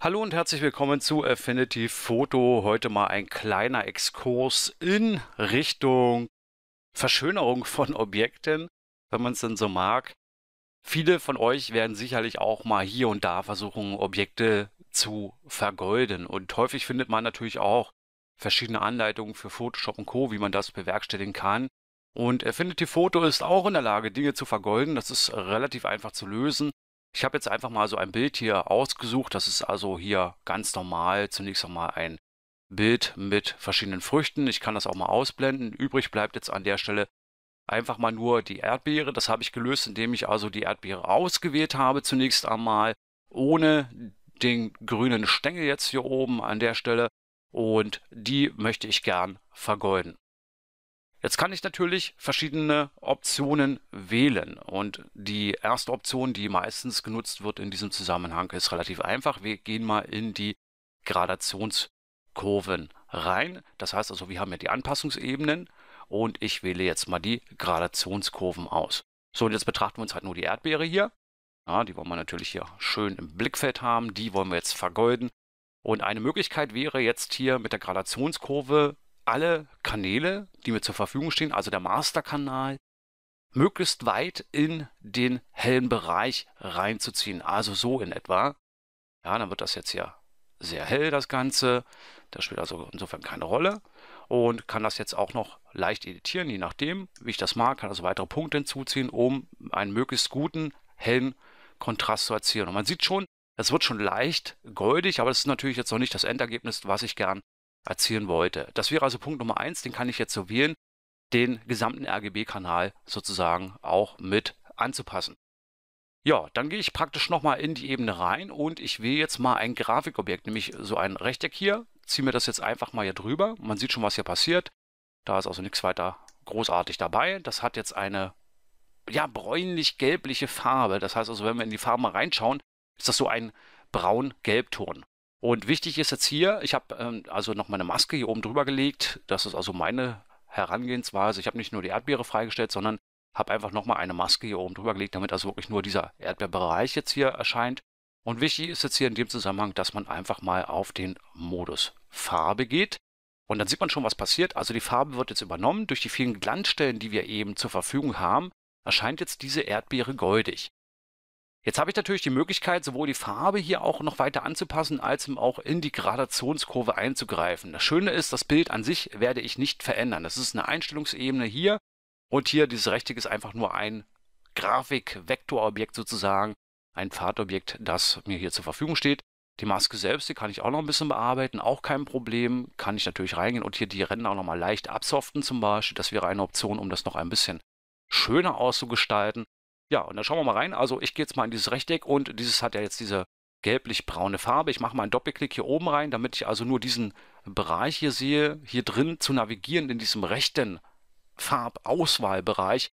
Hallo und herzlich willkommen zu Affinity Photo. Heute mal ein kleiner Exkurs in Richtung Verschönerung von Objekten, wenn man es denn so mag. Viele von euch werden sicherlich auch mal hier und da versuchen, Objekte zu vergolden. Und häufig findet man natürlich auch verschiedene Anleitungen für Photoshop und Co., wie man das bewerkstelligen kann. Und Affinity Photo ist auch in der Lage, Dinge zu vergolden. Das ist relativ einfach zu lösen. Ich habe jetzt einfach mal so ein Bild hier ausgesucht. Das ist also hier ganz normal zunächst einmal ein Bild mit verschiedenen Früchten. Ich kann das auch mal ausblenden. Übrig bleibt jetzt an der Stelle einfach mal nur die Erdbeere. Das habe ich gelöst, indem ich also die Erdbeere ausgewählt habe zunächst einmal, ohne den grünen Stängel jetzt hier oben an der Stelle. Und die möchte ich gern vergolden. Jetzt kann ich natürlich verschiedene Optionen wählen und die erste Option, die meistens genutzt wird in diesem Zusammenhang, ist relativ einfach. Wir gehen mal in die Gradationskurven rein. Das heißt also, wir haben ja die Anpassungsebenen und ich wähle jetzt mal die Gradationskurven aus. So, und jetzt betrachten wir uns halt nur die Erdbeere hier. Ja, die wollen wir natürlich hier schön im Blickfeld haben. Die wollen wir jetzt vergolden. Und eine Möglichkeit wäre jetzt hier mit der Gradationskurve alle Kanäle, die mir zur Verfügung stehen, also der Masterkanal, möglichst weit in den hellen Bereich reinzuziehen. Also so in etwa. Ja, dann wird das jetzt hier sehr hell, das Ganze. Das spielt also insofern keine Rolle. Und kann das jetzt auch noch leicht editieren, je nachdem, wie ich das mag. Kann also weitere Punkte hinzuziehen, um einen möglichst guten, hellen Kontrast zu erzielen. Und man sieht schon, es wird schon leicht goldig, aber das ist natürlich jetzt noch nicht das Endergebnis, was ich gern erzielen wollte. Das wäre also Punkt Nummer eins, den kann ich jetzt so wählen, den gesamten RGB-Kanal sozusagen auch mit anzupassen. Ja, dann gehe ich praktisch nochmal in die Ebene rein und ich wähle jetzt mal ein Grafikobjekt, nämlich so ein Rechteck hier, ziehe mir das jetzt einfach mal hier drüber. Man sieht schon, was hier passiert. Da ist also nichts weiter großartig dabei. Das hat jetzt eine ja, bräunlich-gelbliche Farbe. Das heißt also, wenn wir in die Farbe mal reinschauen, ist das so ein braun gelb ton und wichtig ist jetzt hier, ich habe ähm, also noch meine Maske hier oben drüber gelegt. Das ist also meine Herangehensweise. Ich habe nicht nur die Erdbeere freigestellt, sondern habe einfach nochmal eine Maske hier oben drüber gelegt, damit also wirklich nur dieser Erdbeerbereich jetzt hier erscheint. Und wichtig ist jetzt hier in dem Zusammenhang, dass man einfach mal auf den Modus Farbe geht. Und dann sieht man schon, was passiert. Also die Farbe wird jetzt übernommen. Durch die vielen Glanzstellen, die wir eben zur Verfügung haben, erscheint jetzt diese Erdbeere goldig. Jetzt habe ich natürlich die Möglichkeit, sowohl die Farbe hier auch noch weiter anzupassen, als auch in die Gradationskurve einzugreifen. Das Schöne ist, das Bild an sich werde ich nicht verändern. Das ist eine Einstellungsebene hier und hier dieses Rechteck ist einfach nur ein Grafik-Vektorobjekt sozusagen, ein Pfadobjekt, das mir hier zur Verfügung steht. Die Maske selbst, die kann ich auch noch ein bisschen bearbeiten, auch kein Problem. Kann ich natürlich reingehen und hier die Ränder auch nochmal leicht absoften zum Beispiel. Das wäre eine Option, um das noch ein bisschen schöner auszugestalten. Ja, und dann schauen wir mal rein. Also ich gehe jetzt mal in dieses Rechteck und dieses hat ja jetzt diese gelblich-braune Farbe. Ich mache mal einen Doppelklick hier oben rein, damit ich also nur diesen Bereich hier sehe. Hier drin zu navigieren in diesem rechten Farbauswahlbereich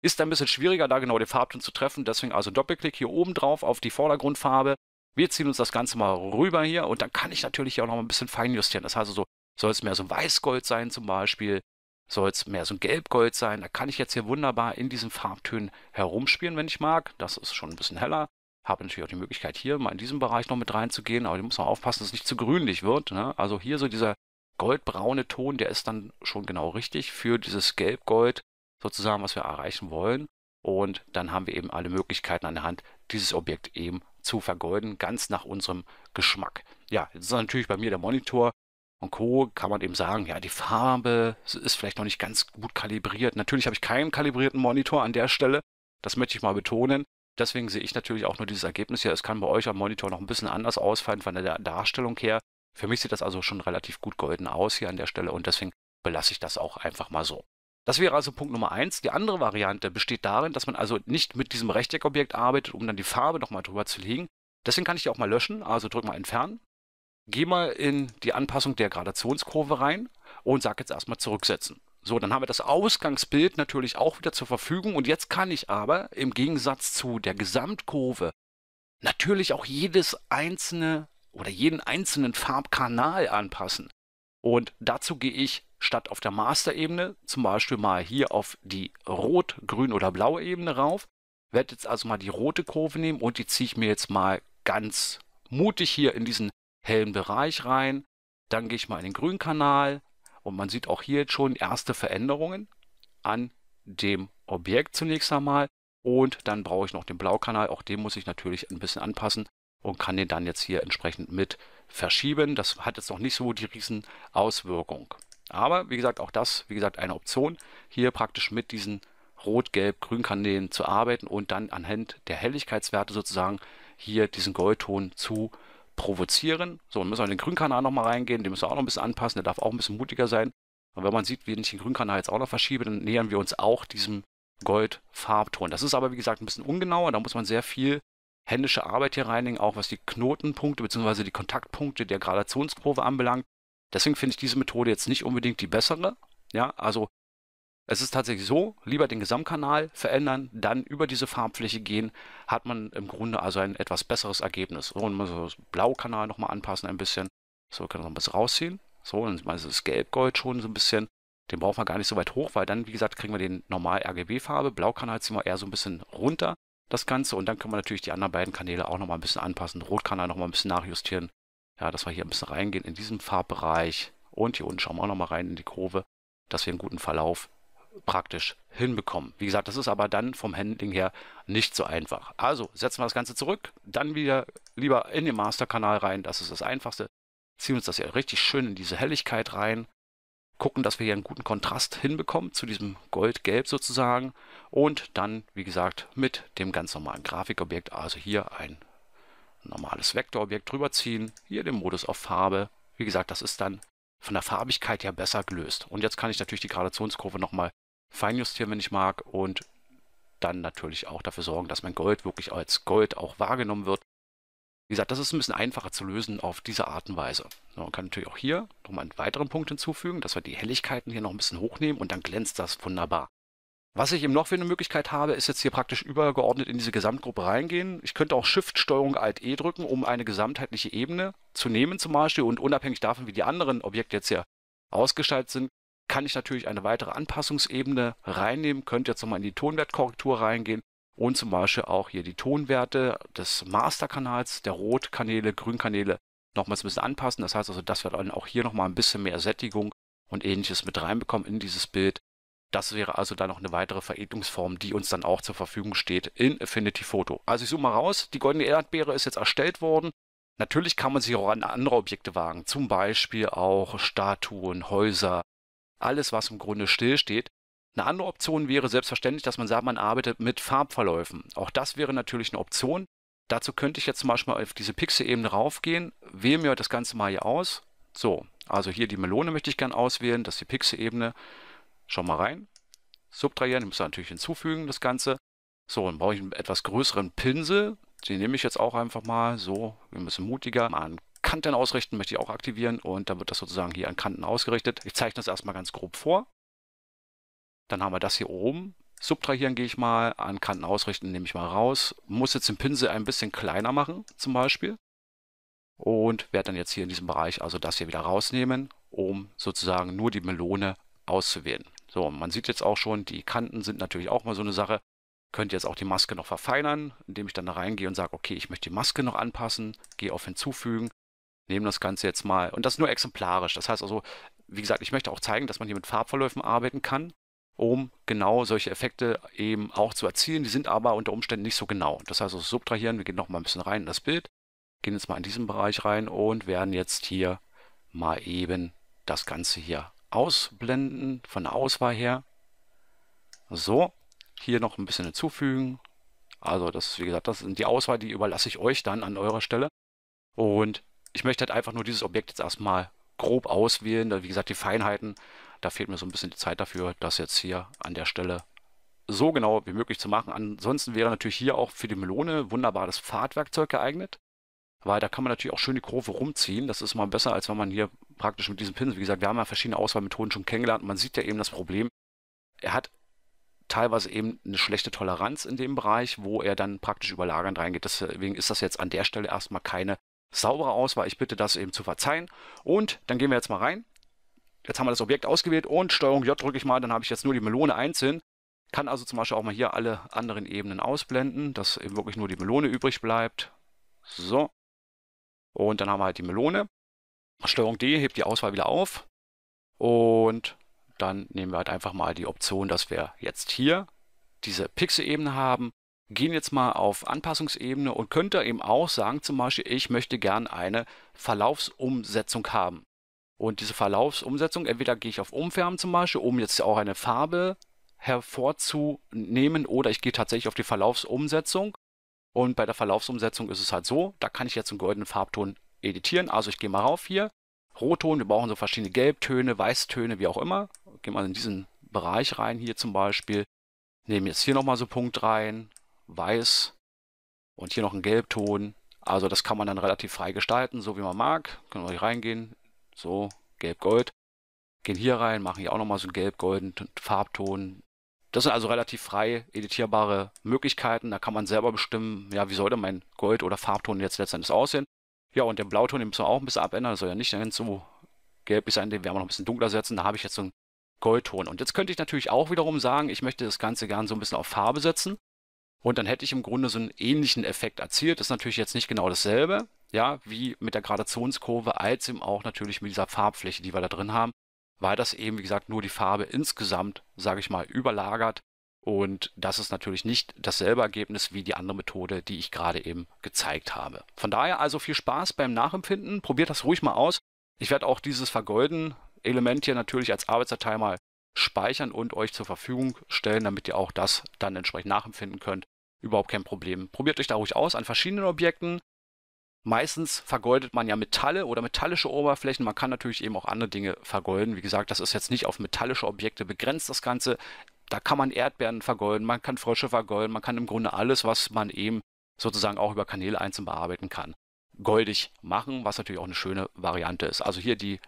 ist ein bisschen schwieriger, da genau den Farbton zu treffen. Deswegen also Doppelklick hier oben drauf auf die Vordergrundfarbe. Wir ziehen uns das Ganze mal rüber hier und dann kann ich natürlich auch noch ein bisschen feinjustieren. Das heißt also, soll es mehr so ein Weißgold sein zum Beispiel soll es mehr so ein Gelbgold sein. Da kann ich jetzt hier wunderbar in diesen Farbtönen herumspielen, wenn ich mag. Das ist schon ein bisschen heller. Habe natürlich auch die Möglichkeit, hier mal in diesem Bereich noch mit reinzugehen, aber ich muss man aufpassen, dass es nicht zu grünlich wird. Ne? Also hier so dieser goldbraune Ton, der ist dann schon genau richtig für dieses Gelbgold sozusagen, was wir erreichen wollen. Und dann haben wir eben alle Möglichkeiten an der Hand, dieses Objekt eben zu vergolden, ganz nach unserem Geschmack. Ja, jetzt ist natürlich bei mir der Monitor und Co. kann man eben sagen, ja, die Farbe ist vielleicht noch nicht ganz gut kalibriert. Natürlich habe ich keinen kalibrierten Monitor an der Stelle. Das möchte ich mal betonen. Deswegen sehe ich natürlich auch nur dieses Ergebnis hier. Es kann bei euch am Monitor noch ein bisschen anders ausfallen von der Darstellung her. Für mich sieht das also schon relativ gut golden aus hier an der Stelle und deswegen belasse ich das auch einfach mal so. Das wäre also Punkt Nummer eins. Die andere Variante besteht darin, dass man also nicht mit diesem Rechteckobjekt arbeitet, um dann die Farbe nochmal drüber zu legen. Deswegen kann ich die auch mal löschen, also drück mal entfernen geh mal in die Anpassung der Gradationskurve rein und sag jetzt erstmal zurücksetzen. So, dann haben wir das Ausgangsbild natürlich auch wieder zur Verfügung und jetzt kann ich aber im Gegensatz zu der Gesamtkurve natürlich auch jedes einzelne oder jeden einzelnen Farbkanal anpassen. Und dazu gehe ich statt auf der Master-Ebene zum Beispiel mal hier auf die Rot-, Grün- oder Blaue Ebene rauf. Werde jetzt also mal die rote Kurve nehmen und die ziehe ich mir jetzt mal ganz mutig hier in diesen hellen Bereich rein. Dann gehe ich mal in den grünen Kanal und man sieht auch hier jetzt schon erste Veränderungen an dem Objekt zunächst einmal. Und dann brauche ich noch den Blaukanal. Auch den muss ich natürlich ein bisschen anpassen und kann den dann jetzt hier entsprechend mit verschieben. Das hat jetzt noch nicht so die riesen Auswirkung. Aber wie gesagt, auch das, wie gesagt, eine Option, hier praktisch mit diesen Rot-Gelb-Grün-Kanälen zu arbeiten und dann anhand der Helligkeitswerte sozusagen hier diesen Goldton zu provozieren. So, dann müssen wir in den Grünkanal nochmal reingehen, den müssen wir auch noch ein bisschen anpassen, der darf auch ein bisschen mutiger sein. Und wenn man sieht, wie ich den Grünkanal jetzt auch noch verschiebe, dann nähern wir uns auch diesem Goldfarbton. Das ist aber, wie gesagt, ein bisschen ungenauer, da muss man sehr viel händische Arbeit hier reinigen, auch was die Knotenpunkte bzw. die Kontaktpunkte der Gradationskurve anbelangt. Deswegen finde ich diese Methode jetzt nicht unbedingt die bessere. Ja, also es ist tatsächlich so, lieber den Gesamtkanal verändern, dann über diese Farbfläche gehen, hat man im Grunde also ein etwas besseres Ergebnis. So, und man so das Blaukanal nochmal anpassen ein bisschen. So, kann man noch ein bisschen rausziehen. So, dann ist das Gelb-Gold schon so ein bisschen. Den brauchen wir gar nicht so weit hoch, weil dann, wie gesagt, kriegen wir den normal RGB-Farbe. Blaukanal ziehen wir eher so ein bisschen runter, das Ganze. Und dann können wir natürlich die anderen beiden Kanäle auch nochmal ein bisschen anpassen. Rotkanal nochmal ein bisschen nachjustieren. Ja, dass wir hier ein bisschen reingehen in diesem Farbbereich. Und hier unten schauen wir auch nochmal rein in die Kurve, dass wir einen guten Verlauf praktisch hinbekommen. Wie gesagt, das ist aber dann vom Handling her nicht so einfach. Also setzen wir das Ganze zurück, dann wieder lieber in den Masterkanal rein, das ist das Einfachste. Ziehen uns das hier richtig schön in diese Helligkeit rein, gucken, dass wir hier einen guten Kontrast hinbekommen zu diesem Goldgelb sozusagen und dann, wie gesagt, mit dem ganz normalen Grafikobjekt, also hier ein normales Vektorobjekt drüber ziehen, hier den Modus auf Farbe. Wie gesagt, das ist dann von der Farbigkeit her besser gelöst. Und jetzt kann ich natürlich die Gradationskurve nochmal feinjustieren, wenn ich mag und dann natürlich auch dafür sorgen, dass mein Gold wirklich als Gold auch wahrgenommen wird. Wie gesagt, das ist ein bisschen einfacher zu lösen auf diese Art und Weise. Man kann natürlich auch hier nochmal einen weiteren Punkt hinzufügen, dass wir die Helligkeiten hier noch ein bisschen hochnehmen und dann glänzt das wunderbar. Was ich eben noch für eine Möglichkeit habe, ist jetzt hier praktisch übergeordnet in diese Gesamtgruppe reingehen. Ich könnte auch Shift, Steuerung, Alt, E drücken, um eine gesamtheitliche Ebene zu nehmen zum Beispiel und unabhängig davon, wie die anderen Objekte jetzt hier ausgestaltet sind, kann ich natürlich eine weitere Anpassungsebene reinnehmen, könnt jetzt nochmal in die Tonwertkorrektur reingehen und zum Beispiel auch hier die Tonwerte des Masterkanals, der Rotkanäle, Grünkanäle nochmals ein bisschen anpassen. Das heißt also, dass wir dann auch hier nochmal ein bisschen mehr Sättigung und ähnliches mit reinbekommen in dieses Bild. Das wäre also dann noch eine weitere Veredelungsform, die uns dann auch zur Verfügung steht in Affinity Photo. Also ich zoome mal raus, die goldene Erdbeere ist jetzt erstellt worden. Natürlich kann man sich auch an andere Objekte wagen, zum Beispiel auch Statuen, Häuser, alles, was im Grunde stillsteht. Eine andere Option wäre selbstverständlich, dass man sagt, man arbeitet mit Farbverläufen. Auch das wäre natürlich eine Option. Dazu könnte ich jetzt zum Beispiel auf diese Pixel-Ebene raufgehen, wähle mir das Ganze mal hier aus. So, also hier die Melone möchte ich gerne auswählen, das ist die Pixel-Ebene. Schau mal rein. Subtrahieren, ich muss natürlich hinzufügen das Ganze. So, dann brauche ich einen etwas größeren Pinsel. Den nehme ich jetzt auch einfach mal so, wir müssen mutiger. Mal einen Kanten ausrichten möchte ich auch aktivieren und dann wird das sozusagen hier an Kanten ausgerichtet. Ich zeichne das erstmal ganz grob vor. Dann haben wir das hier oben. Subtrahieren gehe ich mal, an Kanten ausrichten nehme ich mal raus. Muss jetzt den Pinsel ein bisschen kleiner machen zum Beispiel. Und werde dann jetzt hier in diesem Bereich also das hier wieder rausnehmen, um sozusagen nur die Melone auszuwählen. So, man sieht jetzt auch schon, die Kanten sind natürlich auch mal so eine Sache. Könnt jetzt auch die Maske noch verfeinern, indem ich dann da reingehe und sage, okay, ich möchte die Maske noch anpassen, gehe auf Hinzufügen nehmen das Ganze jetzt mal, und das nur exemplarisch. Das heißt also, wie gesagt, ich möchte auch zeigen, dass man hier mit Farbverläufen arbeiten kann, um genau solche Effekte eben auch zu erzielen. Die sind aber unter Umständen nicht so genau. Das heißt also, subtrahieren, wir gehen noch mal ein bisschen rein in das Bild, gehen jetzt mal in diesen Bereich rein und werden jetzt hier mal eben das Ganze hier ausblenden von der Auswahl her. So, hier noch ein bisschen hinzufügen. Also das ist, wie gesagt, das sind die Auswahl, die überlasse ich euch dann an eurer Stelle. Und ich möchte halt einfach nur dieses Objekt jetzt erstmal grob auswählen. Wie gesagt, die Feinheiten, da fehlt mir so ein bisschen die Zeit dafür, das jetzt hier an der Stelle so genau wie möglich zu machen. Ansonsten wäre natürlich hier auch für die Melone wunderbares Fahrtwerkzeug geeignet, weil da kann man natürlich auch schön die Kurve rumziehen. Das ist mal besser, als wenn man hier praktisch mit diesem Pinsel, wie gesagt, wir haben ja verschiedene Auswahlmethoden schon kennengelernt. Man sieht ja eben das Problem, er hat teilweise eben eine schlechte Toleranz in dem Bereich, wo er dann praktisch überlagernd reingeht. Deswegen ist das jetzt an der Stelle erstmal keine saubere Auswahl. Ich bitte das eben zu verzeihen. Und dann gehen wir jetzt mal rein. Jetzt haben wir das Objekt ausgewählt und STRG J drücke ich mal, dann habe ich jetzt nur die Melone einzeln. Kann also zum Beispiel auch mal hier alle anderen Ebenen ausblenden, dass eben wirklich nur die Melone übrig bleibt. So. Und dann haben wir halt die Melone. STRG D hebt die Auswahl wieder auf. Und dann nehmen wir halt einfach mal die Option, dass wir jetzt hier diese Pixel-Ebene haben gehen jetzt mal auf Anpassungsebene und könnt da eben auch sagen, zum Beispiel, ich möchte gern eine Verlaufsumsetzung haben. Und diese Verlaufsumsetzung, entweder gehe ich auf Umfärben zum Beispiel, um jetzt auch eine Farbe hervorzunehmen, oder ich gehe tatsächlich auf die Verlaufsumsetzung. Und bei der Verlaufsumsetzung ist es halt so, da kann ich jetzt einen goldenen Farbton editieren. Also ich gehe mal rauf hier, Rotton, wir brauchen so verschiedene Gelbtöne, Weißtöne, wie auch immer. Gehen wir in diesen Bereich rein hier zum Beispiel. Nehmen jetzt hier nochmal so Punkt rein, weiß und hier noch ein Gelbton. Also das kann man dann relativ frei gestalten, so wie man mag. Können wir hier reingehen. So, gelb-gold. Gehen hier rein, machen hier auch nochmal so einen gelb-golden Farbton. Das sind also relativ frei editierbare Möglichkeiten. Da kann man selber bestimmen, ja, wie sollte mein Gold- oder Farbton jetzt letztendlich aussehen. Ja, und den Blauton, den müssen wir auch ein bisschen abändern. Das soll ja nicht ganz so gelblich sein. Den werden wir noch ein bisschen dunkler setzen. Da habe ich jetzt so einen Goldton. Und jetzt könnte ich natürlich auch wiederum sagen, ich möchte das Ganze gerne so ein bisschen auf Farbe setzen. Und dann hätte ich im Grunde so einen ähnlichen Effekt erzielt. Das ist natürlich jetzt nicht genau dasselbe, ja, wie mit der Gradationskurve, als eben auch natürlich mit dieser Farbfläche, die wir da drin haben, weil das eben, wie gesagt, nur die Farbe insgesamt, sage ich mal, überlagert. Und das ist natürlich nicht dasselbe Ergebnis wie die andere Methode, die ich gerade eben gezeigt habe. Von daher also viel Spaß beim Nachempfinden. Probiert das ruhig mal aus. Ich werde auch dieses Vergolden-Element hier natürlich als Arbeitsdatei mal speichern und euch zur Verfügung stellen, damit ihr auch das dann entsprechend nachempfinden könnt. Überhaupt kein Problem. Probiert euch da ruhig aus an verschiedenen Objekten. Meistens vergoldet man ja Metalle oder metallische Oberflächen. Man kann natürlich eben auch andere Dinge vergolden. Wie gesagt, das ist jetzt nicht auf metallische Objekte begrenzt, das Ganze. Da kann man Erdbeeren vergolden, man kann Frösche vergolden, man kann im Grunde alles, was man eben sozusagen auch über Kanäle einzeln bearbeiten kann, goldig machen, was natürlich auch eine schöne Variante ist. Also hier die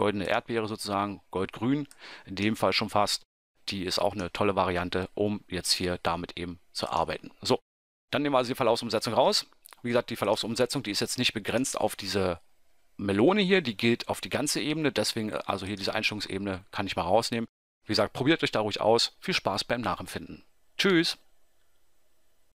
goldene Erdbeere sozusagen, goldgrün, in dem Fall schon fast. Die ist auch eine tolle Variante, um jetzt hier damit eben zu arbeiten. So, dann nehmen wir also die Verlaufsumsetzung raus. Wie gesagt, die Verlaufsumsetzung, die ist jetzt nicht begrenzt auf diese Melone hier, die gilt auf die ganze Ebene, deswegen äh, also hier diese Einstellungsebene kann ich mal rausnehmen. Wie gesagt, probiert euch da ruhig aus. Viel Spaß beim Nachempfinden. Tschüss!